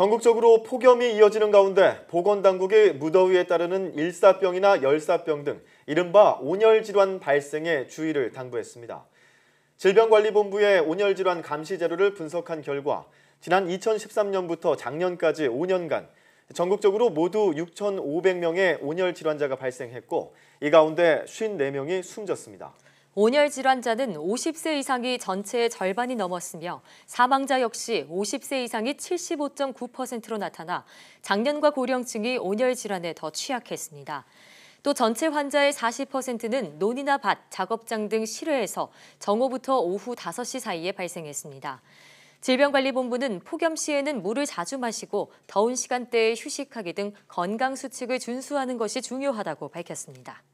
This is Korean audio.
전국적으로 폭염이 이어지는 가운데 보건당국이 무더위에 따르는 일사병이나 열사병 등 이른바 온열질환 발생에 주의를 당부했습니다. 질병관리본부의 온열질환 감시 자료를 분석한 결과 지난 2013년부터 작년까지 5년간 전국적으로 모두 6,500명의 온열질환자가 발생했고 이 가운데 54명이 숨졌습니다. 온열 질환자는 50세 이상이 전체의 절반이 넘었으며 사망자 역시 50세 이상이 75.9%로 나타나 작년과 고령층이 온열 질환에 더 취약했습니다. 또 전체 환자의 40%는 논이나 밭, 작업장 등 실외에서 정오부터 오후 5시 사이에 발생했습니다. 질병관리본부는 폭염 시에는 물을 자주 마시고 더운 시간대에 휴식하기 등 건강 수칙을 준수하는 것이 중요하다고 밝혔습니다.